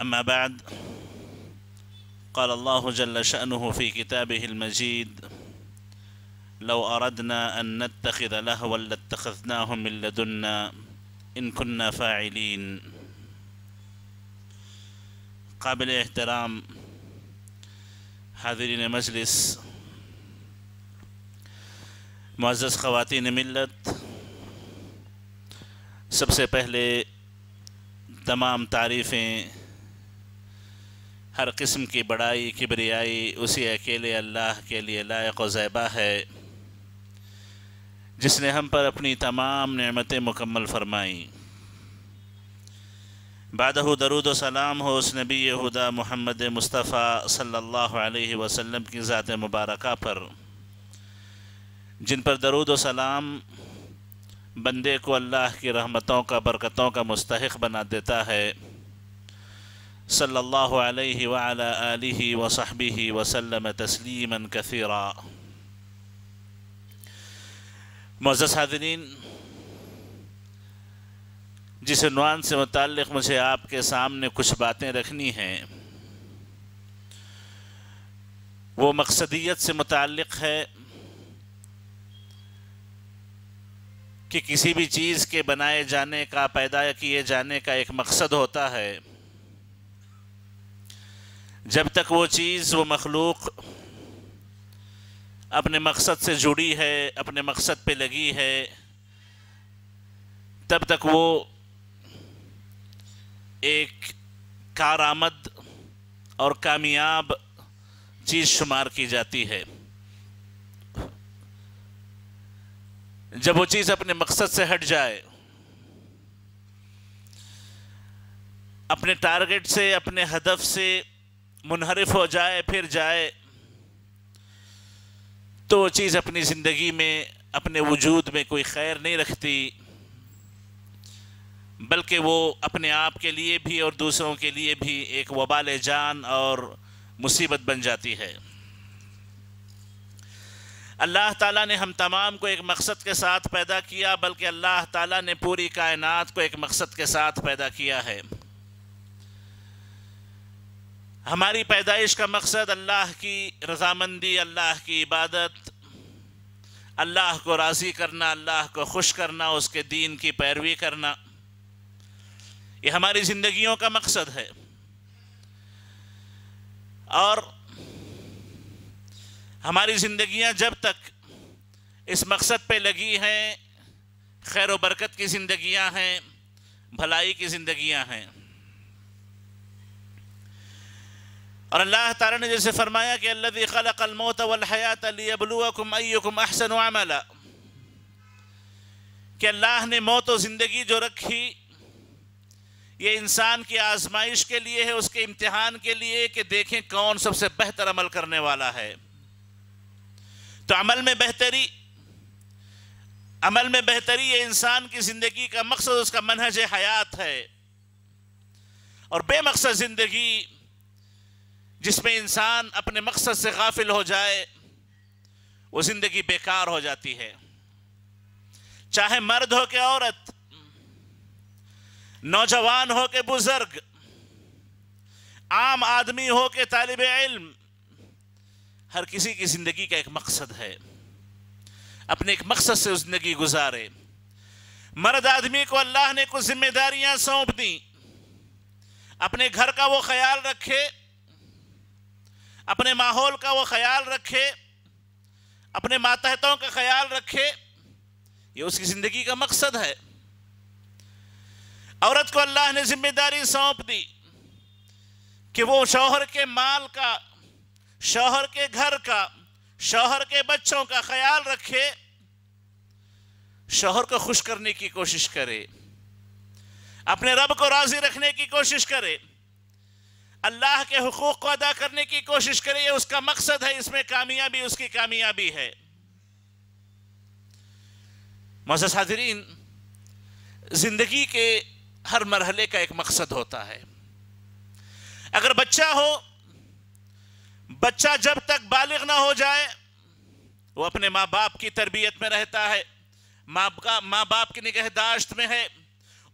أما بعد قال الله جل شأنه في كتابه المجيد لو أردنا أن نتخذ لهوا لاتخذناه من لدنا إن كنا فاعلين قابل احترام حاضرين مجلس معزز خواتین ملت سب سے پہلے تمام تعریفیں हर किस्म की बड़ाई किबरियाई उसी अकेले अल्लाह के लिए लायक ज़ैबा है जिसने हम पर अपनी तमाम नमतें मुकम्मल फरमाई बदह दरुद सलाम हो उस नबी हुदा मोहम्मद मुस्तफ़ा सल्लल्लाहु अलैहि वसल्लम की ज़ात मुबारक पर जिन पर दरुद सलाम बंदे को अल्लाह की रहमतों का बरकतों का मुस्तक बना देता है सल्लल्लाहु अलैहि व अला आलिहि व सहबिहि वसल्लम तस्लीमन कसीरा मोज़ हादरीन जिस नवान से मुतक़ मुझे आपके सामने कुछ बातें रखनी हैं वो मकसदियत से मुतक़ है कि किसी भी चीज़ के बनाए जाने का पैदा किए जाने का एक मकसद होता है जब तक वो चीज़ वो मखलूक अपने मकसद से जुड़ी है अपने मकसद पे लगी है तब तक वो एक कारामद और कामयाब चीज़ शुमार की जाती है जब वो चीज़ अपने मकसद से हट जाए अपने टारगेट से अपने हदफ से मुनहरफ हो जाए फिर जाए तो वो चीज़ अपनी ज़िंदगी में अपने वजूद में कोई खैर नहीं रखती बल्कि वो अपने आप के लिए भी और दूसरों के लिए भी एक वबाल जान और मुसीबत बन जाती है अल्लाह ताला ने हम तमाम को एक मकसद के साथ पैदा किया बल्कि अल्लाह ताला ने पूरी कायनात को एक मकसद के साथ पैदा किया है हमारी पैदाइश का मकसद अल्लाह की रजामंदी अल्लाह की इबादत अल्लाह को राज़ी करना अल्लाह को खुश करना उसके दीन की पैरवी करना ये हमारी ज़िंदगियों का मकसद है और हमारी ज़िंदगियां जब तक इस मकसद पे लगी हैं खैर बरकत की ज़िंदगियां हैं भलाई की ज़िंदगियां हैं और अल्लाह तारा ने जैसे फरमाया कि अल्लाह खलमोत वलहयात लियबलुअकुम अय्युकुम अहसन अमला कि अल्लाह ने मौत और ज़िंदगी जो रखी ये इंसान की आजमाइश के लिए है उसके इम्तिहान के लिए कि देखें कौन सबसे बेहतर अमल करने वाला है तो अमल में बेहतरी अमल में बेहतरी ये इंसान की ज़िंदगी का मकसद उसका मनहज हयात है और बेमकसद ज़िंदगी जिसमें इंसान अपने मकसद से गाफिल हो जाए वो ज़िंदगी बेकार हो जाती है चाहे मर्द हो के औरत नौजवान हो के बुज़ुर्ग आम आदमी हो के तालब इल्म हर किसी की ज़िंदगी का एक मकसद है अपने एक मकसद से ज़िंदगी गुजारे मर्द आदमी को अल्लाह ने कुछ जिम्मेदारियां सौंप दी अपने घर का वो ख्याल रखे अपने माहौल का वो ख्याल रखे अपने मातहतों का ख्याल रखे ये उसकी ज़िंदगी का मकसद है औरत को अल्लाह ने जिम्मेदारी सौंप दी कि वो शौहर के माल का शौहर के घर का शौहर के बच्चों का ख्याल रखे शौहर को खुश करने की कोशिश करे अपने रब को राजी रखने की कोशिश करे अल्लाह के हकूक़ को अदा करने की कोशिश करे ये उसका मकसद है इसमें कामयाबी उसकी कामयाबी है मोजस हाजरीन जिंदगी के हर मरहले का एक मकसद होता है अगर बच्चा हो बच्चा जब तक बालिग ना हो जाए वो अपने माँ बाप की तरबियत में रहता है माँ का माँ बाप की निगहदाश्त में है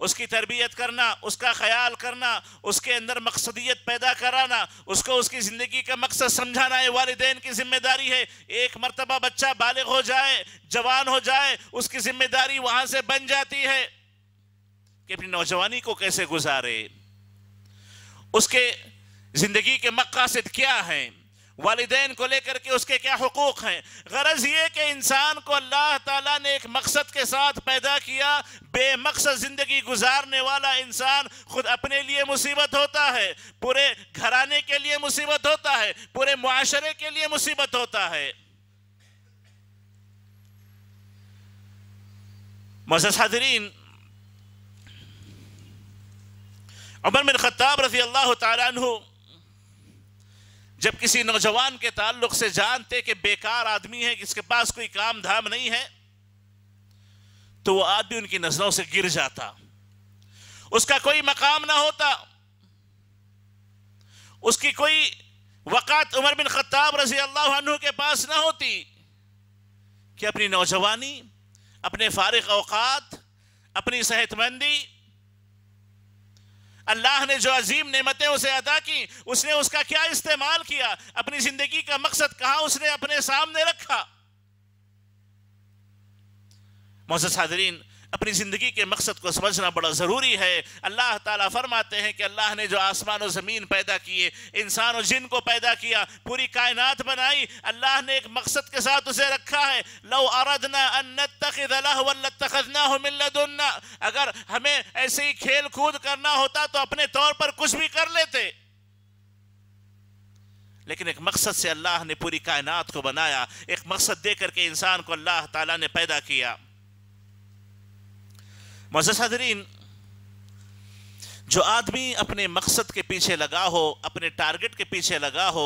उसकी तरबियत करना उसका ख्याल करना उसके अंदर मकसदियत पैदा कराना उसको उसकी ज़िंदगी का मकसद समझाना है वालदेन की जिम्मेदारी है एक मरतबा बच्चा बालग हो जाए जवान हो जाए उसकी जिम्मेदारी वहाँ से बन जाती है कि अपनी नौजवानी को कैसे गुजारे उसके ज़िंदगी के मकासद क्या हैं वालदेन को लेकर के उसके क्या हकूक़ हैं गरज ये कि इंसान को अल्लाह ताला ने एक मकसद के साथ पैदा किया बेमकसद ज़िंदगी गुजारने वाला इंसान खुद अपने लिए मुसीबत होता है पूरे घराने के लिए मुसीबत होता है पूरे माशरे के लिए मुसीबत होता है मजरीन उमर बिन खत्ताब रजी अल्लाह तु जब किसी नौजवान के ताल्लुक से जानते कि बेकार आदमी है किसके पास कोई काम धाम नहीं है तो वो आदमी उनकी नजरों से गिर जाता उसका कोई मकाम ना होता उसकी कोई वक़ात उमर बिन खत्ताब रजी अल्लाह के पास ना होती कि अपनी नौजवानी अपने फारिग अवकात अपनी सेहतमंदी अल्लाह ने जो अजीम नेमतें उसे अदा की उसने उसका क्या इस्तेमाल किया अपनी जिंदगी का मकसद कहा उसने अपने सामने रखा मोहसद सादरीन अपनी ज़िंदगी के मकसद को समझना बड़ा ज़रूरी है अल्लाह ताला फरमाते हैं कि अल्लाह ने जो आसमान और ज़मीन पैदा किए इंसान और जिन को पैदा किया पूरी कायनात बनाई अल्लाह ने एक मकसद के साथ उसे रखा है लो अरदना अन्ना अगर हमें ऐसे ही खेल कूद करना होता तो अपने तौर पर कुछ भी कर लेते लेकिन एक मकसद से अल्लाह ने पूरी कायनात को बनाया एक मकसद दे करके इंसान को अल्लाह ताला ने पैदा किया मोजस जो आदमी अपने मकसद के पीछे लगा हो अपने टारगेट के पीछे लगा हो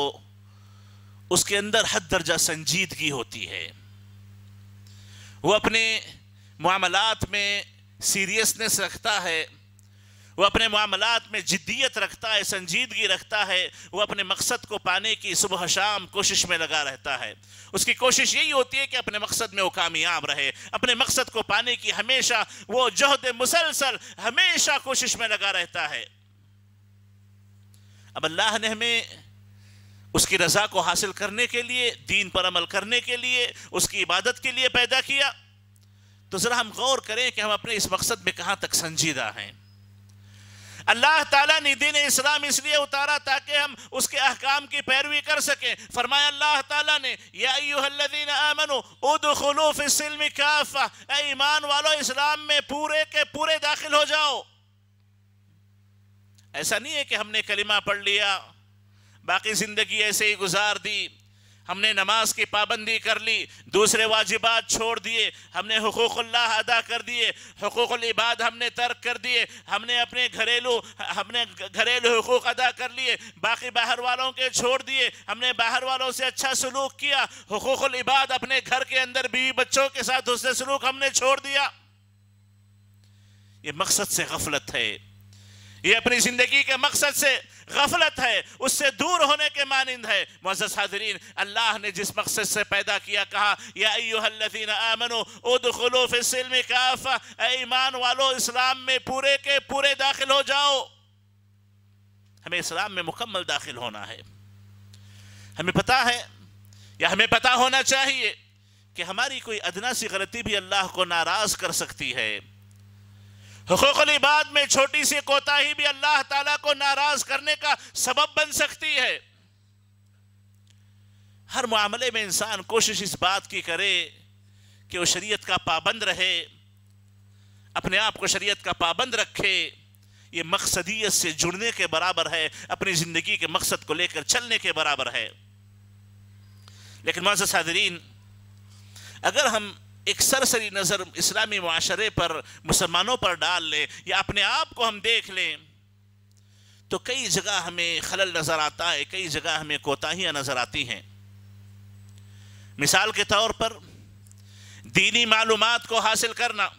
उसके अंदर हद दर्जा संजीदगी होती है वो अपने मामलात में सीरियसनेस रखता है वो अपने मामलात में जिद्दियत रखता है संजीदगी रखता है वो अपने मकसद को पाने की सुबह शाम कोशिश में लगा रहता है उसकी कोशिश यही होती है कि अपने मकसद में वो कामयाब रहे अपने मकसद को पाने की हमेशा वो जहद मुसलसल हमेशा कोशिश में लगा रहता है अब अल्लाह ने हमें उसकी रज़ा को हासिल करने के लिए दीन पर अमल करने के लिए उसकी इबादत के लिए पैदा किया तो ज़रा हम गौर करें कि हम अपने इस मकसद में कहाँ तक संजीदा हैं अल्लाह ताला ने दीन इस्लाम इसलिए उतारा ताकि हम उसके अहकाम की पैरवी कर सकें फरमाया अल्लाह ताला ने यादीन आमनो उदलूफ़िल्म काफ़ा ईमान वालो इस्लाम में पूरे के पूरे दाखिल हो जाओ ऐसा नहीं है कि हमने कलिमा पढ़ लिया बाकी ज़िंदगी ऐसे ही गुजार दी हमने नमाज की पाबंदी कर ली दूसरे वाजिबात छोड़ दिए हमने हकूक़ल्ला अदा कर दिए हकूक़बाद हमने तर्क कर दिए हमने अपने घरेलू हमने घरेलू हकूक़ अदा कर लिए बाकी बाहर वालों के छोड़ दिए हमने बाहर वालों से अच्छा सलूक किया हकूक़बाद अपने घर के अंदर बीवी बच्चों के साथ उसने सलूक हमने छोड़ दिया ये मकसद से गफलत है ये अपनी ज़िंदगी के मकसद से गफलत है उससे दूर होने के मानंद है मोजस हाजरीन अल्लाह ने जिस मकसद से पैदा किया कहा यादीन आमनो उदलूफ़िल्म ईमान वालो इस्लाम में पूरे के पूरे दाखिल हो जाओ हमें इस्लाम में मुकम्मल दाखिल होना है हमें पता है या हमें पता होना चाहिए कि हमारी कोई अदना सी गलती भी अल्लाह को नाराज़ कर सकती है इबाद में छोटी सी कोताही भी अल्लाह ताला को नाराज करने का सबब बन सकती है हर मामले में इंसान कोशिश इस बात की करे कि वो शरीयत का पाबंद रहे अपने आप को शरीयत का पाबंद रखे ये मकसदियत से जुड़ने के बराबर है अपनी ज़िंदगी के मकसद को लेकर चलने के बराबर है लेकिन माज सादरीन अगर हम एक सरसरी नज़र इस्लामी माशरे पर मुसलमानों पर डाल लें या अपने आप को हम देख लें तो कई जगह हमें खलल नज़र आता है कई जगह हमें कोताहियाँ नज़र आती हैं मिसाल के तौर पर दीनी मालूम को हासिल करना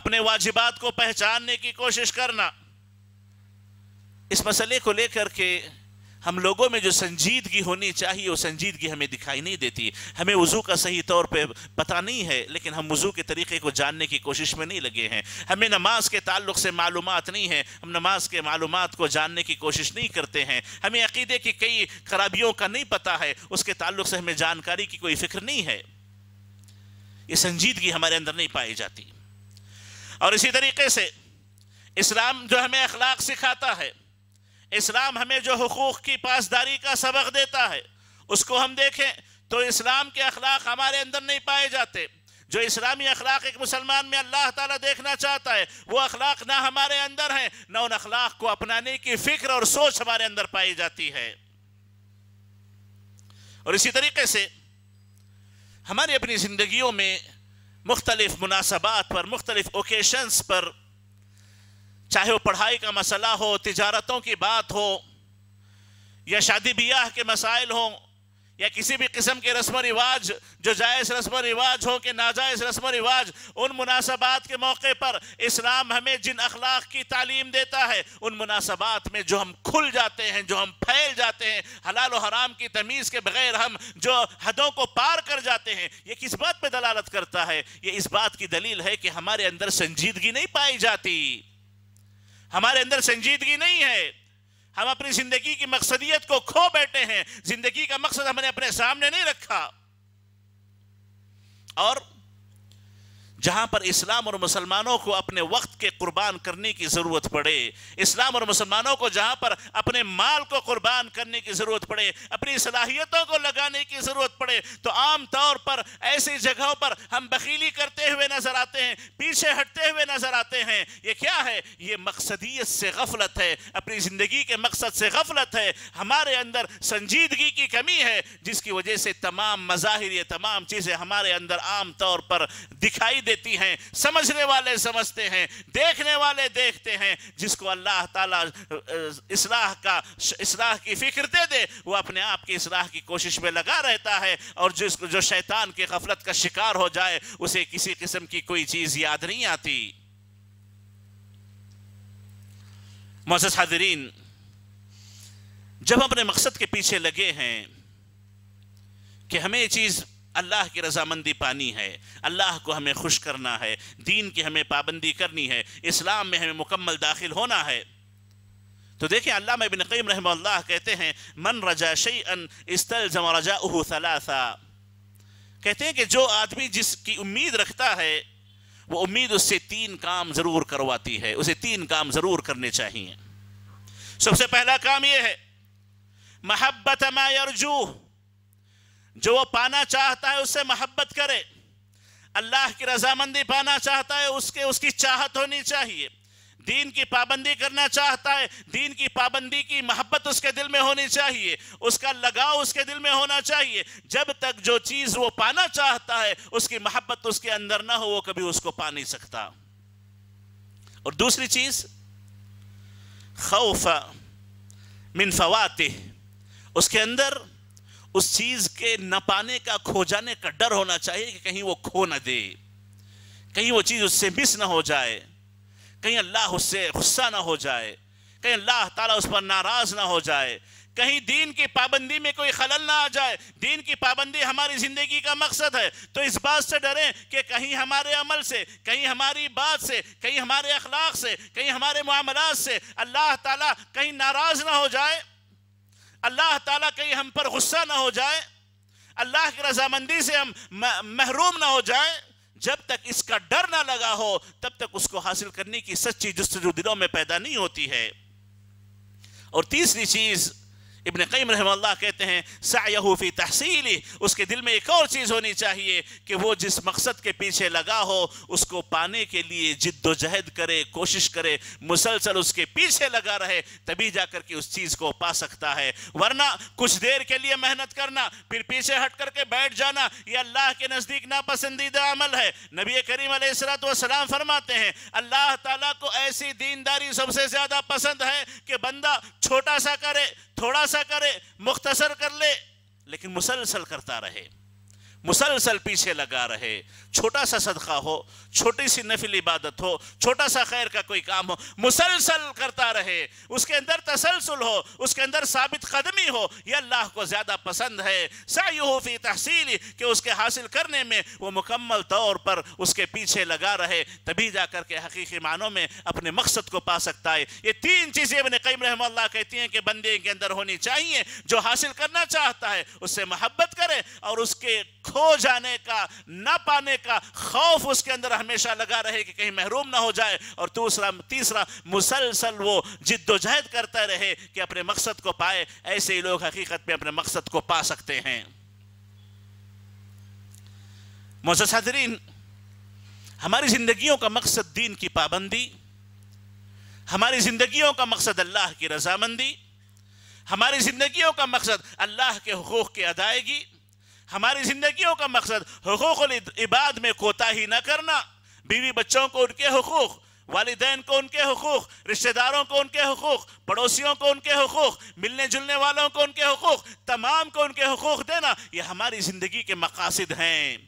अपने वाजिबात को पहचानने की कोशिश करना इस मसले को लेकर के हम लोगों में जो संजीदगी होनी चाहिए वो संजीदगी हमें दिखाई नहीं देती हमें वज़ू का सही तौर पे पता नहीं है लेकिन हम वज़ू के तरीक़े को जानने की कोशिश में नहीं लगे हैं हमें नमाज के ताल्लुक से मालूम नहीं है हम नमाज के मालूम को जानने की कोशिश नहीं करते हैं हमें अकीदे की कई खराबियों का नहीं पता है उसके ताल्लुक से हमें जानकारी की कोई फ़िक्र नहीं है ये संजीदगी हमारे अंदर नहीं पाई जाती और इसी तरीके से इस्लाम जो हमें अखलाक सिखाता है इस्लाम हमें जो हकूक़ की पासदारी का सबक देता है उसको हम देखें तो इस्लाम के अखलाक हमारे अंदर नहीं पाए जाते जो इस्लामी अखलाक एक मुसलमान में अल्लाह ताला देखना चाहता है वो अखलाक ना हमारे अंदर है ना उन अखलाक को अपनाने की फिक्र और सोच हमारे अंदर पाई जाती है और इसी तरीके से हमारी अपनी ज़िंदगियों में मुख्तलिफ़ मुनासबात पर मुख्तलिफ़ ओकेशंस पर चाहे वो पढ़ाई का मसला हो तजारतों की बात हो या शादी ब्याह के मसाइल हों या किसी भी किस्म के रस्म रिवाज जो जायज़ रस्म रिवाज हो कि नाजायज़ रस्म रिवाज उन मुनासबात के मौके पर इस्लाम हमें जिन अखलाक की तालीम देता है उन मुनासबात में जो हम खुल जाते हैं जो हम फैल जाते हैं हलाल व हराम की तमीज़ के बगैर हम जो हदों को पार कर जाते हैं ये किस बात पर दलालत करता है ये इस बात की दलील है कि हमारे अंदर संजीदगी नहीं पाई जाती हमारे अंदर संजीदगी नहीं है हम अपनी जिंदगी की मकसदियत को खो बैठे हैं जिंदगी का मकसद हमने अपने सामने नहीं रखा और जहां पर इस्लाम और मुसलमानों को अपने वक्त के कुर्बान करने की ज़रूरत पड़े इस्लाम और मुसलमानों को जहां पर अपने माल को कुर्बान करने की ज़रूरत पड़े अपनी सलाहियतों को लगाने की ज़रूरत पड़े तो आम तौर पर ऐसी जगहों पर हम बखीली करते हुए नज़र आते हैं पीछे हटते हुए नज़र आते हैं ये क्या है ये मकसदियत से गफलत है अपनी ज़िंदगी के मकसद से गफलत है हमारे अंदर संजीदगी की कमी है जिसकी वजह से तमाम मज़ाहिर ये तमाम चीज़ें हमारे अंदर आम तौर पर दिखाई दे देती हैं समझने वाले समझते हैं देखने वाले देखते हैं जिसको अल्लाह ताला इसलाह का इसलाह की फिक्र दे दे वो अपने आप की इसलाह की कोशिश में लगा रहता है और जिसको जो शैतान के गफलत का शिकार हो जाए उसे किसी किस्म की कोई चीज़ याद नहीं आती मोजस जब अपने मकसद के पीछे लगे हैं कि हमें ये चीज़ अल्लाह की रजामंदी पानी है अल्लाह को हमें खुश करना है दीन की हमें पाबंदी करनी है इस्लाम में हमें मुकम्मल दाखिल होना है तो देखिए अल्लाह में बिन कईम रहम कहते हैं मन रजा शैन जम रजा सलासा कहते हैं कि जो आदमी जिसकी उम्मीद रखता है वो उम्मीद उससे तीन काम ज़रूर करवाती है उसे तीन काम ज़रूर करने चाहिए सबसे पहला काम यह है महब्बत यरजू जो वो पाना चाहता है उससे मोहब्बत करे अल्लाह की रजामंदी पाना चाहता है उसके उसकी चाहत होनी चाहिए दीन की पाबंदी करना चाहता है दीन की पाबंदी की मोहब्बत उसके दिल में होनी चाहिए उसका लगाव उसके दिल में होना चाहिए जब तक जो चीज़ वो पाना चाहता है उसकी मोहब्बत उसके अंदर ना हो वो कभी उसको पा नहीं सकता और दूसरी चीज़ खौफ मिन फवाते उसके अंदर उस चीज के न पाने का खो जाने का डर होना चाहिए कि कहीं वो खो ना दे कहीं वो चीज़ उससे मिस ना हो जाए कहीं अल्लाह उससे गुस्सा ना हो जाए कहीं अल्लाह ताला उस पर नाराज ना हो जाए कहीं दीन की पाबंदी में कोई खलल ना आ जाए दीन की पाबंदी हमारी ज़िंदगी का मकसद है तो इस बात से डरें कि कहीं हमारे अमल से कहीं हमारी बात से कहीं हमारे अखलाक से कहीं हमारे मामला से अल्लाह ताला कहीं नाराज़ ना हो जाए अल्लाह ताला कहीं हम पर गुस्सा ना हो जाए अल्लाह की रजामंदी से हम महरूम ना हो जाए जब तक इसका डर ना लगा हो तब तक उसको हासिल करने की सच्ची जस्तजू दिलों में पैदा नहीं होती है और तीसरी चीज़ इबन कईम रहमल्ला कहते हैं सायहूफ़ी तहसीली उसके दिल में एक और चीज़ होनी चाहिए कि वो जिस मकसद के पीछे लगा हो उसको पाने के लिए जिद्दोजहद करे कोशिश करे मुसलसल उसके पीछे लगा रहे तभी जा कर के उस चीज़ को पा सकता है वरना कुछ देर के लिए मेहनत करना फिर पीछे हट करके बैठ जाना यह अल्लाह के नज़दीक नापसंदीदा अमल है नबी करीम सलाम फरमाते हैं अल्लाह ताला को ऐसी दीनदारी सबसे ज़्यादा पसंद है कि बंदा छोटा सा करे थोड़ा सा करे मुख्तसर कर ले लेकिन मुसलसल करता रहे मुसलसल पीछे लगा रहे छोटा सा सदका हो छोटी सी नफिल इबादत हो छोटा सा खैर का कोई काम हो मुसलसल करता रहे उसके अंदर तसलसल हो उसके अंदर साबित कदमी हो यह अल्लाह को ज़्यादा पसंद है सयूफी तहसील कि उसके हासिल करने में वो मुकम्मल तौर पर उसके पीछे लगा रहे तभी जा कर के हकीकी मानों में अपने मकसद को पा सकता है ये तीन चीज़ें अपने कईम रहमल्ला कहती हैं कि बंदे के अंदर होनी चाहिए जो हासिल करना चाहता है उससे मोहब्बत करे और उसके खो जाने का ना पाने का खौफ उसके अंदर हमेशा लगा रहे कि कहीं महरूम ना हो जाए और दूसरा तीसरा मुसलसल वो जिद्दोजहद करता रहे कि अपने मकसद को पाए ऐसे ही लोग हकीकत में अपने मकसद को पा सकते हैं मोजसदरीन हमारी ज़िंदगियों का मकसद दीन की पाबंदी हमारी ज़िंदगियों का मकसद अल्लाह की रजामंदी हमारी ज़िंदगियों का मकसद अल्लाह के हकूक़ की अदायगी हमारी ज़िंदगियों का मकसद हकूक इबाद में कोताही ना करना बीवी बच्चों को उनके हकूक़ वालदेन को उनके हकूक़ रिश्तेदारों को उनके हकूक़ पड़ोसियों को उनके हकूक़ मिलने जुलने वालों को उनके हकूक़ तमाम को उनके हकूक़ देना ये हमारी ज़िंदगी के मकासद हैं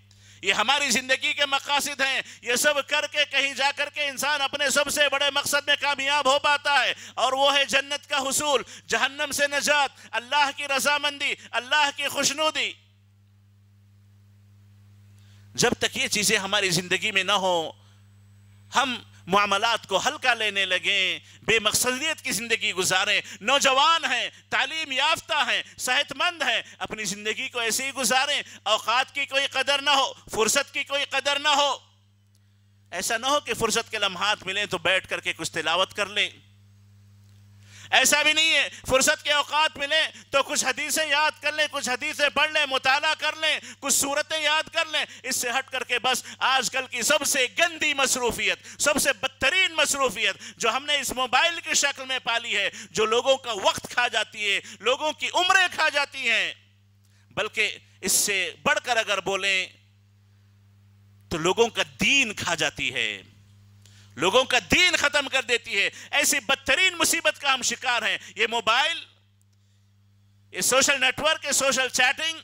ये हमारी ज़िंदगी के मकासद हैं ये सब करके कहीं जा कर के इंसान अपने सबसे बड़े मकसद में कामयाब हो पाता है और वो है जन्नत का हसूल जहन्नम से नजात अल्लाह की रजामंदी अल्लाह की खुशनुदी जब तक ये चीज़ें हमारी ज़िंदगी में ना हो हम मामलात को हल्का लेने लगें बेमकसदियत की ज़िंदगी गुजारें नौजवान हैं तालीम याफ्ता हैं सेहतमंद हैं अपनी ज़िंदगी को ऐसे ही गुजारें अवकात की कोई कदर ना हो फुर्सत की कोई कदर ना हो ऐसा ना हो कि फुर्सत के लम्हात मिलें तो बैठ करके कुछ तिलावत कर लें ऐसा भी नहीं है फुर्सत के अवकात मिले तो कुछ हदीसें याद कर लें कुछ हदीसें पढ़ लें मुताला कर लें कुछ सूरतें याद कर लें इससे हट करके बस आजकल की सबसे गंदी मसरूफियत सबसे बदतरीन मसरूफियत जो हमने इस मोबाइल की शक्ल में पाली है जो लोगों का वक्त खा जाती है लोगों की उम्रें खा जाती हैं बल्कि इससे बढ़कर अगर बोलें तो लोगों का दीन खा जाती है लोगों का दीन खत्म कर देती है ऐसी बदतरीन मुसीबत का हम शिकार हैं ये मोबाइल ये सोशल नेटवर्क ये सोशल चैटिंग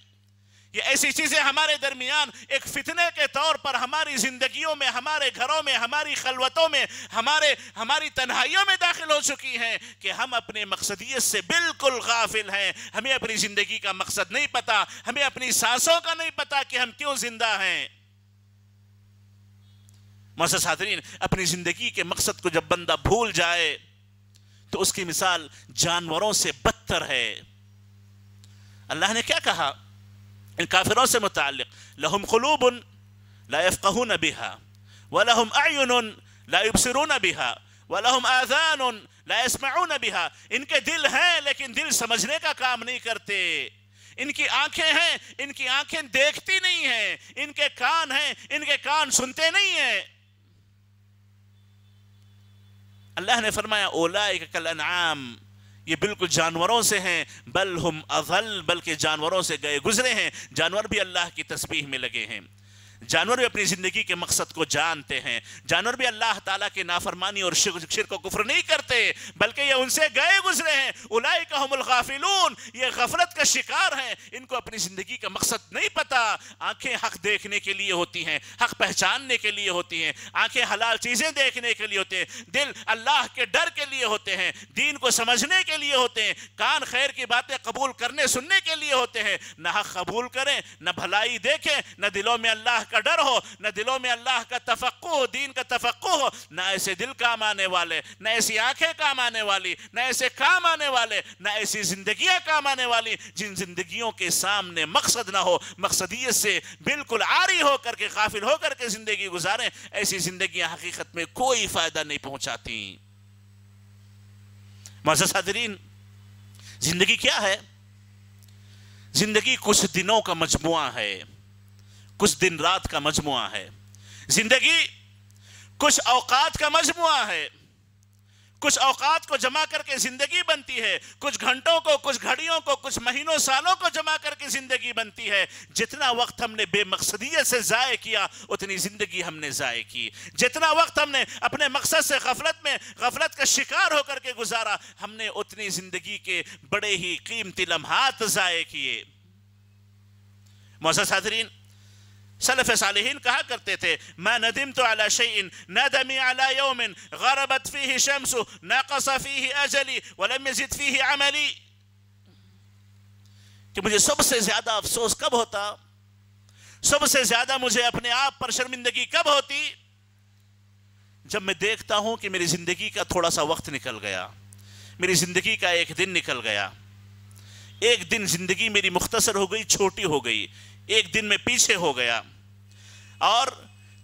ये ऐसी चीजें हमारे दरमियान एक फितने के तौर पर हमारी जिंदगियों में हमारे घरों में हमारी खलवतों में हमारे हमारी तन्हाइयों में दाखिल हो चुकी हैं कि हम अपने मकसदियत से बिल्कुल गाफिल हैं हमें अपनी जिंदगी का मकसद नहीं पता हमें अपनी सांसों का नहीं पता कि हम क्यों जिंदा हैं मोसरीन अपनी ज़िंदगी के मकसद को जब बंदा भूल जाए तो उसकी मिसाल जानवरों से बदतर है अल्लाह ने क्या कहा इन काफिरों से मुतल लहम खलूब उन ना बिहा लहुम आयुन लाबसरून बिहा व लहुम आजान उन लास्माउन बिहा इनके दिल हैं लेकिन दिल समझने का काम नहीं करते इनकी आंखें हैं इनकी आंखें देखती नहीं हैं इनके कान हैं इनके कान सुनते नहीं हैं अल्लाह ने फरमाया एक कल अनाम ये बिल्कुल जानवरों से हैं बल हम अजल बल्कि जानवरों से गए गुजरे हैं जानवर भी अल्लाह की तस्वीर में लगे हैं जानवर भी अपनी ज़िंदगी के मकसद को जानते हैं जानवर भी अल्लाह ताला के नाफरमानी और शिर को कुफर नहीं करते बल्कि ये उनसे गए गुजरे हैं उलाई काफिलून ये गफलत का शिकार हैं इनको अपनी ज़िंदगी का मकसद नहीं पता आंखें हक देखने के लिए होती हैं हक पहचानने के लिए होती हैं आंखें हलाल चीज़ें देखने के लिए होते हैं दिल अल्लाह के डर के लिए होते हैं दीन को समझने के लिए होते हैं कान खैर की बातें कबूल करने सुनने के लिए होते हैं ना हक कबूल करें ना भलाई देखें ना दिलों में अल्लाह का डर हो न दिलों में अल्लाह का तफक् हो दीन का तफक् हो न ऐसे दिल काम आने वाले न ऐसी आंखें काम आने वाली न ऐसे काम आने वाले न ऐसी जिंदगियां काम आने वाली जिन जिंदगियों के सामने मकसद ना हो मकसदियत से बिल्कुल आरी हो करके काफिल होकर के जिंदगी गुजारें ऐसी जिंदगी हकीकत में कोई फायदा नहीं पहुंचाती मजरीन जिंदगी क्या है जिंदगी कुछ दिनों का मजमु है कुछ दिन रात का मजमुआ है जिंदगी कुछ औकात का मजमुआ है कुछ औकात को जमा करके जिंदगी बनती है कुछ घंटों को कुछ घड़ियों को कुछ महीनों सालों को जमा करके जिंदगी बनती है जितना वक्त हमने बेमकसदियत से ज़ाय किया उतनी जिंदगी हमने ज़ाय की जितना वक्त हमने अपने मकसद से गफलत में गफलत का शिकार होकर के गुजारा हमने उतनी जिंदगी के बड़े ही कीमती लम्हात ज़ाय किए मौसा सादरीन सलफ सालहीन कहा करते थे मैं नदीम तो अला शैन नदमी अला यौमिन गरबत फी शम्स नकस फी अजली वलम यजिद फी अमली कि मुझे सबसे ज्यादा अफसोस कब होता सबसे ज्यादा मुझे अपने आप पर शर्मिंदगी कब होती जब मैं देखता हूं कि मेरी जिंदगी का थोड़ा सा वक्त निकल गया मेरी जिंदगी का एक दिन निकल गया एक दिन जिंदगी मेरी मुख्तसर हो गई छोटी हो गई एक दिन में पीछे हो गया और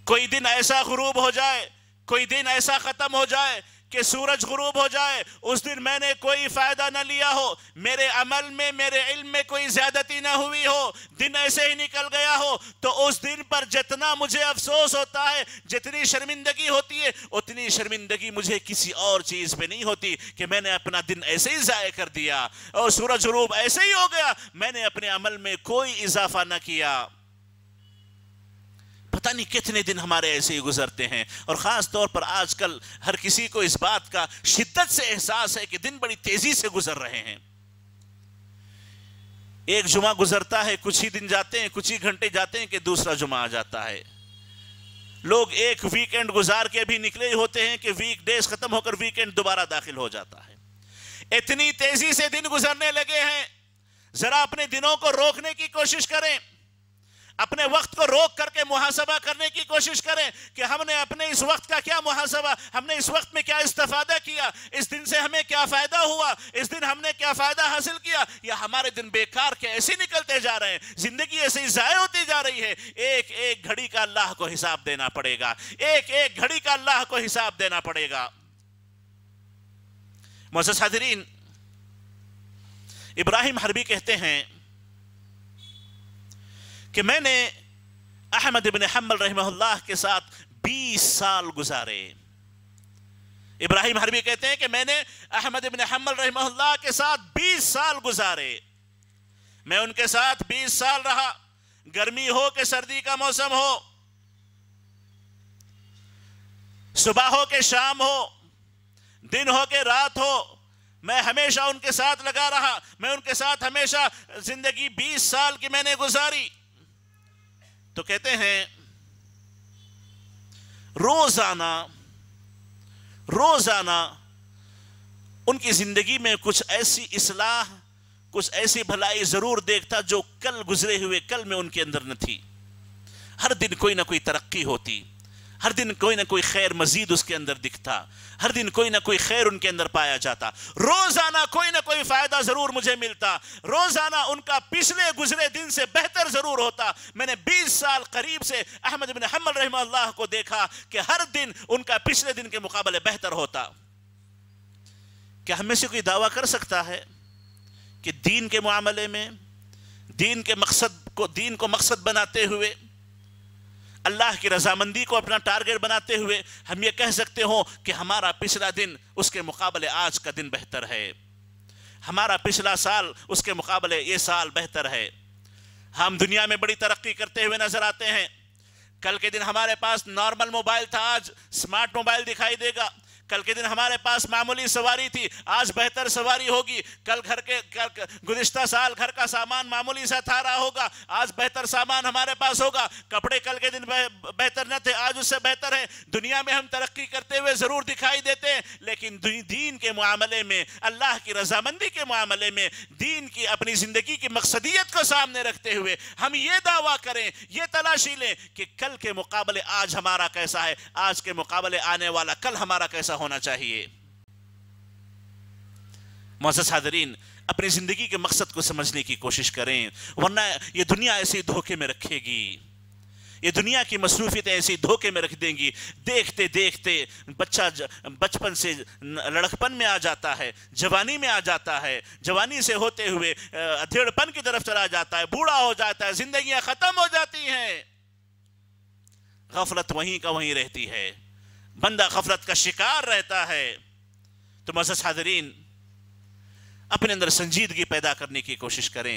कोई दिन ऐसा गुरूब हो जाए कोई दिन ऐसा ख़त्म हो जाए कि सूरज गुरूब हो जाए उस दिन मैंने कोई फ़ायदा ना लिया हो मेरे अमल में मेरे इल्म में कोई ज़्यादती ना हुई हो दिन ऐसे ही निकल गया हो तो उस दिन पर जितना मुझे अफसोस होता है जितनी शर्मिंदगी होती है उतनी शर्मिंदगी मुझे किसी और चीज़ पे नहीं होती कि मैंने अपना दिन ऐसे ही ज़ाय कर दिया और सूरज गुरूब ऐसे ही हो गया मैंने अपने अमल में कोई इजाफा ना किया पता नहीं कितने दिन हमारे ऐसे ही गुजरते हैं और ख़ास तौर पर आजकल हर किसी को इस बात का शिद्दत से एहसास है कि दिन बड़ी तेज़ी से गुजर रहे हैं एक जुमा गुजरता है कुछ ही दिन जाते हैं कुछ ही घंटे जाते हैं कि दूसरा जुमा आ जाता है लोग एक वीकेंड गुजार के भी निकले होते हैं कि वीक डेज खत्म होकर वीकेंड दोबारा दाखिल हो जाता है इतनी तेजी से दिन गुजरने लगे हैं जरा अपने दिनों को रोकने की कोशिश करें अपने वक्त को रोक करके मुहासबा करने की कोशिश करें कि हमने अपने इस वक्त का क्या मुहासबा हमने इस वक्त में क्या इस्तफादा किया इस दिन से हमें क्या फ़ायदा हुआ इस दिन हमने क्या फ़ायदा हासिल किया या हमारे दिन बेकार के ऐसे निकलते जा रहे हैं ज़िंदगी ऐसे ही ज़ाय होती जा रही है एक एक घड़ी का अल्लाह को हिसाब देना पड़ेगा एक एक घड़ी का अल्लाह को हिसाब देना पड़ेगा मोजरीन इब्राहिम हरबी कहते हैं कि मैंने अहमद इबन हमल रहमल्ला के साथ 20 साल गुजारे इब्राहिम हरबी कहते हैं कि मैंने अहमद इबन हमल रहमल्ला के साथ 20 साल गुजारे मैं उनके साथ 20 साल रहा गर्मी हो के सर्दी का मौसम हो सुबह हो के शाम हो दिन हो के रात हो मैं हमेशा उनके साथ लगा रहा मैं उनके साथ हमेशा जिंदगी 20 साल की मैंने गुजारी तो कहते हैं रोजाना रोजाना उनकी जिंदगी में कुछ ऐसी इसलाह कुछ ऐसी भलाई जरूर देखता जो कल गुजरे हुए कल में उनके अंदर न थी हर दिन कोई ना कोई तरक्की होती हर दिन कोई ना कोई खैर मजीद उसके अंदर दिखता हर दिन कोई ना कोई खैर उनके अंदर पाया जाता रोजाना कोई ना कोई फायदा जरूर मुझे मिलता रोजाना उनका पिछले गुजरे दिन से बेहतर जरूर होता मैंने 20 साल करीब से अहमद बिन हमल रहम को देखा कि हर दिन उनका पिछले दिन के मुकाबले बेहतर होता क्या हमें से कोई दावा कर सकता है कि दीन के मामले में दीन के मकसद को दीन को मकसद बनाते हुए अल्लाह की रजामंदी को अपना टारगेट बनाते हुए हम ये कह सकते हो कि हमारा पिछला दिन उसके मुकाबले आज का दिन बेहतर है हमारा पिछला साल उसके मुकाबले ये साल बेहतर है हम दुनिया में बड़ी तरक्की करते हुए नजर आते हैं कल के दिन हमारे पास नॉर्मल मोबाइल था आज स्मार्ट मोबाइल दिखाई देगा कल के दिन हमारे पास मामूली सवारी थी आज बेहतर सवारी होगी कल घर के गुजश्ता साल घर का सामान मामूली सा था रहा होगा आज बेहतर सामान हमारे पास होगा कपड़े कल के दिन बेहतर न थे आज उससे बेहतर है दुनिया में हम तरक्की करते हुए ज़रूर दिखाई देते हैं लेकिन दीन के मामले में अल्लाह की रजामंदी के मामले में दीन की अपनी ज़िंदगी की मकसदियत को सामने रखते हुए हम ये दावा करें ये तलाशी लें कि कल के मुकाबले आज हमारा कैसा है आज के मुकाबले आने वाला कल हमारा कैसा होना चाहिए मोजस अपनी ज़िंदगी के मकसद को समझने की कोशिश करें वरना यह दुनिया ऐसे ही धोखे में रखेगी ये दुनिया की मसरूफियतें ऐसे ही धोखे में रख देंगी देखते देखते बच्चा बचपन से लड़कपन में आ जाता है जवानी में आ जाता है जवानी से होते हुए अधेड़पन की तरफ चला जाता है बूढ़ा हो जाता है जिंदगियां ख़त्म हो जाती हैं गफलत वहीं का वहीं रहती है बंदा गफलत का शिकार रहता है तो मजस हाजरीन अपने अंदर संजीदगी पैदा करने की कोशिश करें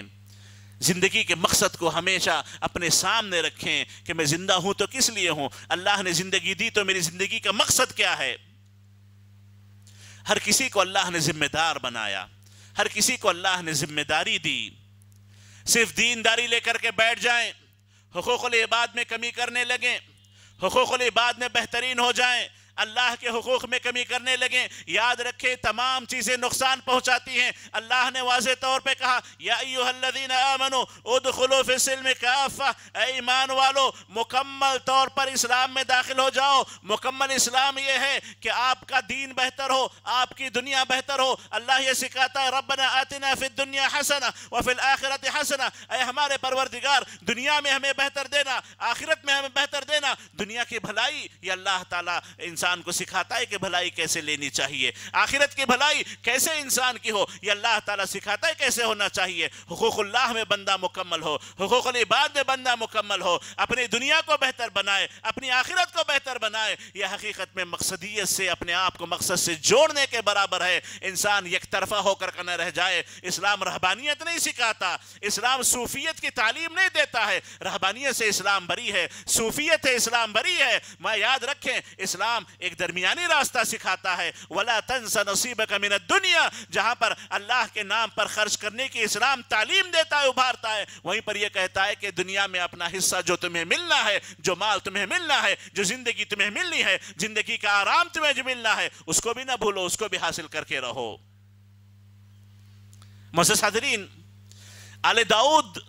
ज़िंदगी के मकसद को हमेशा अपने सामने रखें कि मैं ज़िंदा हूं तो किस लिए हूं अल्लाह ने ज़िंदगी दी तो मेरी ज़िंदगी का मकसद क्या है हर किसी को अल्लाह ने ज़िम्मेदार बनाया हर किसी को अल्लाह ने ज़िम्मेदारी दी सिर्फ दीनदारी लेकर के बैठ जाए हकूक़ल इबाद में कमी करने लगें हकूक़बाद में बेहतरीन हो जाए अल्लाह के हकूक़ में कमी करने लगें याद रखें तमाम चीज़ें नुकसान पहुँचाती हैं अल्लाह ने वाज तौर पर कहा यादीन आमनो काफ़ा ईमान वालो मुकम्मल तौर पर इस्लाम में दाखिल हो जाओ मुकम्मल इस्लाम यह है कि आपका दीन बेहतर हो आपकी दुनिया बेहतर हो अल्लाह ये सिखाता है रबना आतना फिर दुनिया हसना व फिर आखिरत हसना अरे हमारे परवरदिगार दुनिया में हमें बेहतर देना आखिरत में हमें बेहतर देना दुनिया की भलाई ये अल्लाह ताला इंसान इंसान को सिखाता है कि भलाई कैसे लेनी चाहिए आखिरत की भलाई कैसे इंसान की हो यह अल्लाह ताला सिखाता है कैसे होना चाहिए हकूक़ल्लाह में बंदा मुकम्मल हो हकूक़बाद में बंदा मुकम्मल हो अपनी दुनिया को बेहतर बनाए अपनी आखिरत को बेहतर बनाए यह हकीकत में मकसदियत से अपने आप को मकसद से जोड़ने के बराबर है इंसान तरफा होकर न रह जाए इस्लाम रहबानियत नहीं सिखाता इस्लाम सूफियत की तालीम नहीं देता है रहबानियत से इस्लाम बरी है सूफियत है इस्लाम बरी है मैं याद रखें इस्लाम एक दरमियानी रास्ता सिखाता है वला तनसा नसीब कमिन दुनिया जहाँ पर अल्लाह के नाम पर खर्च करने की इस्लाम तालीम देता है उभारता है वहीं पर यह कहता है कि दुनिया में अपना हिस्सा जो तुम्हें मिलना है जो माल तुम्हें मिलना है जो ज़िंदगी तुम्हें मिलनी है ज़िंदगी का आराम तुम्हें जो मिलना है उसको भी ना भूलो उसको भी हासिल करके रहो मसदरीन आल दाऊद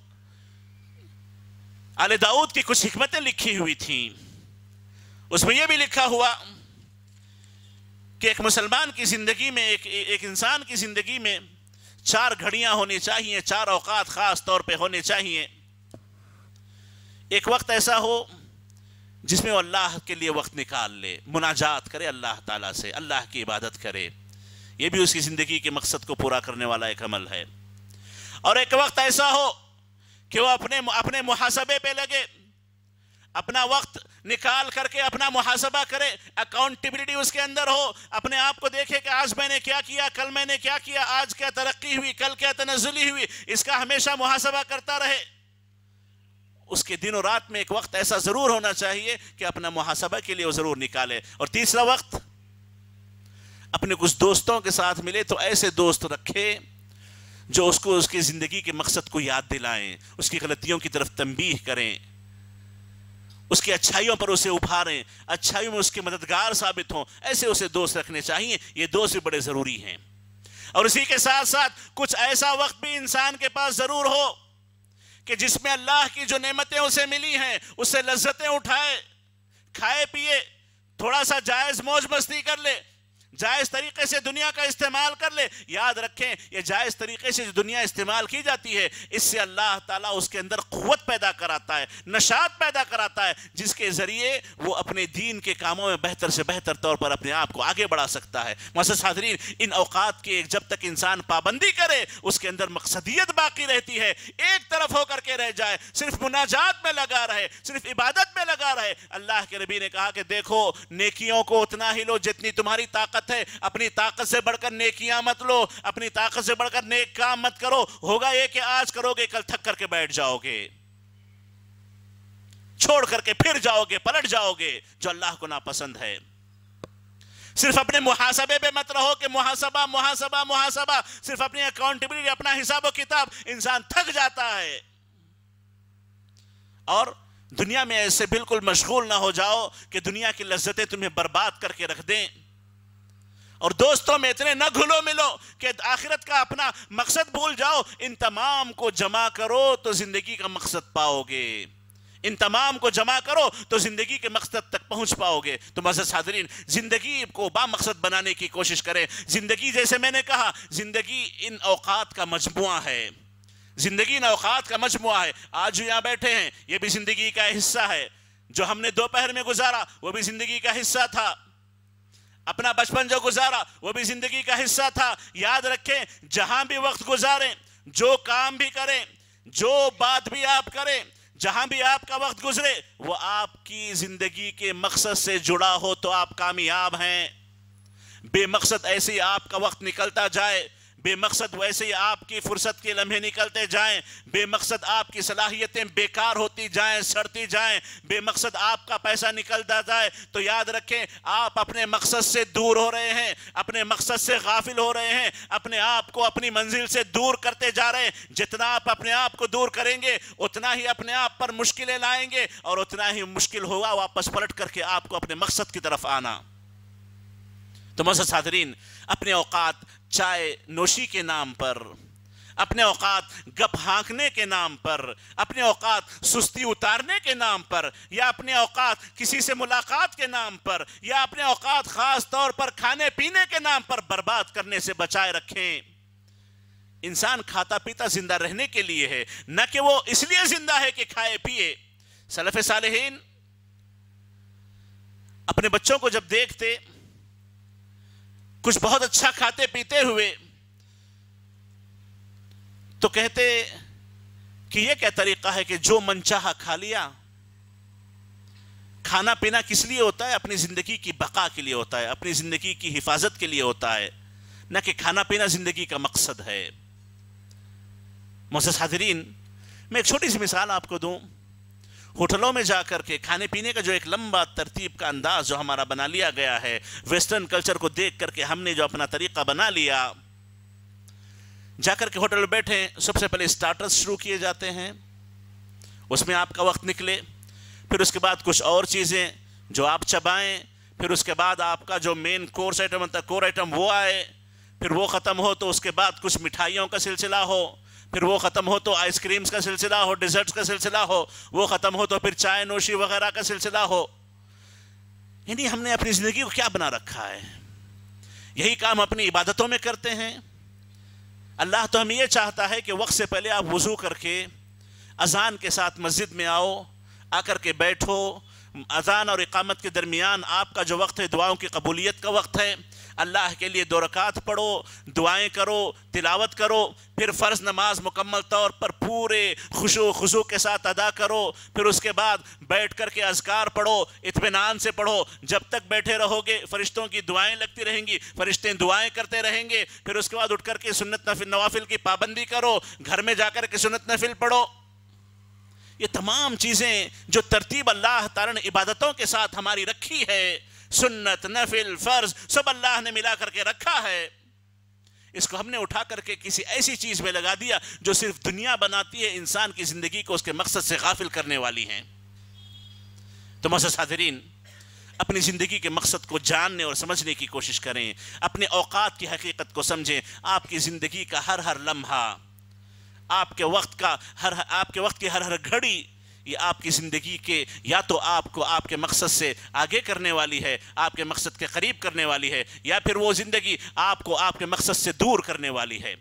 अले दाऊद की कुछ हमतें लिखी हुई थी उसमें यह भी लिखा हुआ कि एक मुसलमान की ज़िंदगी में एक एक इंसान की ज़िंदगी में चार घड़ियां होनी चाहिए चार औकात ख़ास तौर पे होने चाहिए एक वक्त ऐसा हो जिसमें वो अल्लाह के लिए वक्त निकाल ले मुनाजात करे अल्लाह ताला से अल्लाह की इबादत करे ये भी उसकी ज़िंदगी के मकसद को पूरा करने वाला एक अमल है और एक वक्त ऐसा हो कि वो अपने अपने मुहासबे पे लगे अपना वक्त निकाल करके अपना मुहासबा करे अकाउंटेबिलिटी उसके अंदर हो अपने आप को देखे कि आज मैंने क्या किया कल मैंने क्या किया आज क्या तरक्की हुई कल क्या तनजुली हुई इसका हमेशा मुहासबा करता रहे उसके दिनों रात में एक वक्त ऐसा ज़रूर होना चाहिए कि अपना मुहासबा के लिए वो ज़रूर निकाले और तीसरा वक्त अपने कुछ दोस्तों के साथ मिले तो ऐसे दोस्त रखे जो उसको उसकी ज़िंदगी के मकसद को याद दिलाएं उसकी गलतियों की तरफ तंबीह करें उसकी अच्छाइयों पर उसे उभारें अच्छाइयों में उसके मददगार साबित हों ऐसे उसे दोस्त रखने चाहिए ये दोस्त भी बड़े ज़रूरी हैं और इसी के साथ साथ कुछ ऐसा वक्त भी इंसान के पास ज़रूर हो कि जिसमें अल्लाह की जो नेमतें उसे मिली हैं उससे लज्जतें उठाए खाए पिए थोड़ा सा जायज़ मौज मस्ती कर ले जायज़ तरीके से दुनिया का इस्तेमाल कर ले याद रखें ये जायज़ तरीके से जो दुनिया इस्तेमाल की जाती है इससे अल्लाह ताला उसके अंदर क़वत पैदा कराता है नशात पैदा कराता है जिसके ज़रिए वो अपने दीन के कामों में बेहतर से बेहतर तौर पर अपने आप को आगे बढ़ा सकता है मसल हाजरीन इन अवकात की जब तक इंसान पाबंदी करे उसके अंदर मकसदियत बाकी रहती है एक तरफ होकर के रह जाए सिर्फ मुनाजात में लगा रहे सिर्फ इबादत में लगा रहे अल्लाह के नबी ने कहा कि देखो नेकियों को उतना ही लो जितनी तुम्हारी ताकत बात है अपनी ताकत से बढ़कर नेकियां मत लो अपनी ताकत से बढ़कर नेक काम मत करो होगा ये कि आज करोगे कल थक करके बैठ जाओगे छोड़ करके फिर जाओगे पलट जाओगे जो अल्लाह को नापसंद है सिर्फ अपने मुहासबे पे मत रहो कि मुहासबा मुहासबा मुहासबा सिर्फ अपनी अकाउंटेबिलिटी अपना हिसाब किताब इंसान थक जाता है और दुनिया में ऐसे बिल्कुल मशगूल ना हो जाओ कि दुनिया की लज्जतें तुम्हें बर्बाद करके रख दें और दोस्तों में इतने न घुलो मिलो कि आखिरत का अपना मकसद भूल जाओ इन तमाम को जमा करो तो जिंदगी का मकसद पाओगे इन तमाम को जमा करो तो ज़िंदगी के मकसद तक पहुंच पाओगे तो मजद सादरीन ज़िंदगी को बामकसद बनाने की कोशिश करें ज़िंदगी जैसे मैंने कहा ज़िंदगी इन अवकात का मजमुआ है ज़िंदगी इन अवकात का मजमुआ है आज जो यहां बैठे हैं यह भी ज़िंदगी का हिस्सा है जो हमने दोपहर में गुजारा वो भी ज़िंदगी का हिस्सा था अपना बचपन जो गुजारा वो भी जिंदगी का हिस्सा था याद रखें जहां भी वक्त गुजारें जो काम भी करें जो बात भी आप करें जहां भी आपका वक्त गुजरे वो आपकी जिंदगी के मकसद से जुड़ा हो तो आप कामयाब हैं बेमकसद ऐसे ही आपका वक्त निकलता जाए बेमकसद वैसे ही आपकी फुर्सत के लम्हे निकलते जाएं बेमकसद आपकी सलाहियतें बेकार होती जाएं सड़ती जाएं बेमकसद आपका पैसा निकलता जाए तो याद रखें आप अपने मकसद से दूर हो रहे हैं अपने मकसद से गाफिल हो रहे हैं अपने आप को अपनी मंजिल से दूर करते जा रहे हैं जितना आप अपने आप को दूर करेंगे उतना ही अपने आप पर मुश्किलें लाएंगे और उतना ही मुश्किल होगा वापस पलट करके आपको अपने मकसद की तरफ आना तो मसद साधरीन अपने औकात चाय नोशी के नाम पर अपने औकात गप हाँकने के नाम पर अपने औकात सुस्ती उतारने के नाम पर या अपने औकात किसी से मुलाकात के नाम पर या अपने औकात ख़ास तौर पर खाने पीने के नाम पर बर्बाद करने से बचाए रखें इंसान खाता पीता जिंदा रहने के लिए है न कि वो इसलिए जिंदा है कि खाए पिए सलफ़ साल अपने बच्चों को जब देखते कुछ बहुत अच्छा खाते पीते हुए तो कहते कि यह क्या तरीका है कि जो मनचाहा खा लिया खाना पीना किस लिए होता है अपनी ज़िंदगी की बका के लिए होता है अपनी ज़िंदगी की हिफाजत के लिए होता है ना कि खाना पीना ज़िंदगी का मकसद है मोहसिन मैं एक छोटी सी मिसाल आपको दूं होटलों में जा कर के खाने पीने का जो एक लंबा तरतीब का अंदाज जो हमारा बना लिया गया है वेस्टर्न कल्चर को देख करके हमने जो अपना तरीका बना लिया जाकर के होटल में बैठे सबसे पहले स्टार्टर्स शुरू किए जाते हैं उसमें आपका वक्त निकले फिर उसके बाद कुछ और चीज़ें जो आप चबाएं फिर उसके बाद आपका जो मेन कोर्स आइटम होता है कोर आइटम वो आए फिर वो ख़त्म हो तो उसके बाद कुछ मिठाइयों का सिलसिला हो फिर वो ख़त्म हो तो आइसक्रीम्स का सिलसिला हो डिज़र्ट्स का सिलसिला हो वो ख़त्म हो तो फिर चाय नोशी वगैरह का सिलसिला हो यानी हमने अपनी ज़िंदगी को क्या बना रखा है यही काम अपनी इबादतों में करते हैं अल्लाह तो हमें यह चाहता है कि वक्त से पहले आप वज़ू करके अजान के साथ मस्जिद में आओ आकर के बैठो अजान और इकामत के दरमियान आपका जो वक्त है दुआओं की कबूलियत का वक्त है अल्लाह के लिए दो पढ़ो दुआएं करो तिलावत करो फिर फ़र्ज़ नमाज मुकम्मल तौर पर पूरे खुशो खुशो के साथ अदा करो फिर उसके बाद बैठ कर के अजकार पढ़ो इतमान से पढ़ो जब तक बैठे रहोगे फरिश्तों की दुआएं लगती रहेंगी फरिश्ते दुआएं करते रहेंगे फिर उसके बाद उठ करके सुनत नफिल नवाफिल की पाबंदी करो घर में जाकर के सुन्नत नफिल पढ़ो ये तमाम चीज़ें जो तरतीब अल्लाह तारण इबादतों के साथ हमारी रखी है सुन्नत नफिल फर्ज सब अल्लाह ने मिला करके रखा है इसको हमने उठा करके किसी ऐसी चीज में लगा दिया जो सिर्फ दुनिया बनाती है इंसान की जिंदगी को उसके मकसद से गाफिल करने वाली है तो मसदरीन अपनी ज़िंदगी के मकसद को जानने और समझने की कोशिश करें अपने औकात की हकीकत को समझें आपकी ज़िंदगी का हर हर लम्हा आपके वक्त का हर आपके वक्त की हर हर घड़ी ये आपकी ज़िंदगी के या तो आपको आपके मकसद से आगे करने वाली है आपके मकसद के करीब करने वाली है या फिर वो ज़िंदगी आपको आपके मकसद से दूर करने वाली है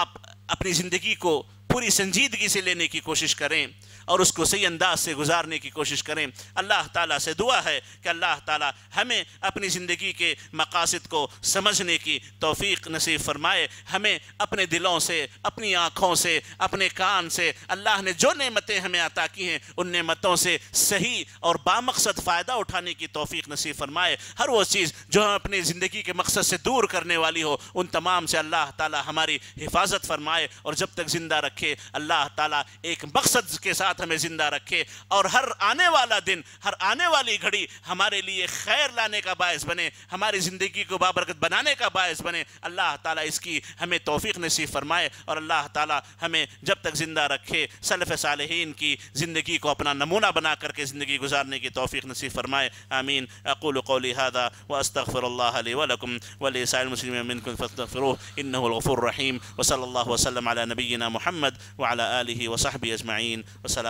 आप अपनी ज़िंदगी को पूरी संजीदगी से लेने की कोशिश करें और उसको सही अंदाज से गुजारने की कोशिश करें अल्लाह ताला से दुआ है कि अल्लाह ताला हमें अपनी ज़िंदगी के मकासद को समझने की तोफ़ी नसीब फरमाए हमें अपने दिलों से अपनी आँखों से अपने कान से अल्लाह ने जो नेमतें हमें अता की हैं उन नेमतों से सही और बामकसद फ़ायदा उठाने की तोफ़ी नसीब फरमाए हर वो चीज़ जो हम अपनी ज़िंदगी के मकसद से दूर करने वाली हो उन तमाम से अल्लाह ताला हमारी हिफाजत फरमाए और जब तक ज़िंदा रखे अल्लाह ताला एक मकसद के साथ साथ हमें ज़िंदा रखे और हर आने वाला दिन हर आने वाली घड़ी हमारे लिए खैर लाने का बायस बने हमारी ज़िंदगी को बाबरकत बनाने का बायस बने अल्लाह ताला इसकी हमें तोफ़ी नसीब फरमाए और अल्लाह ताला हमें जब तक ज़िंदा रखे सलफ़ साल की ज़िंदगी को अपना नमूना बना करके ज़िंदगी गुजारने की तोफ़ी नसीब फरमाए आमीन अकुल कौली हादा व वलकम वलसाइल रहीम वसल वसलम नबीना महमद वाली वसाहबी अजमाइन वसल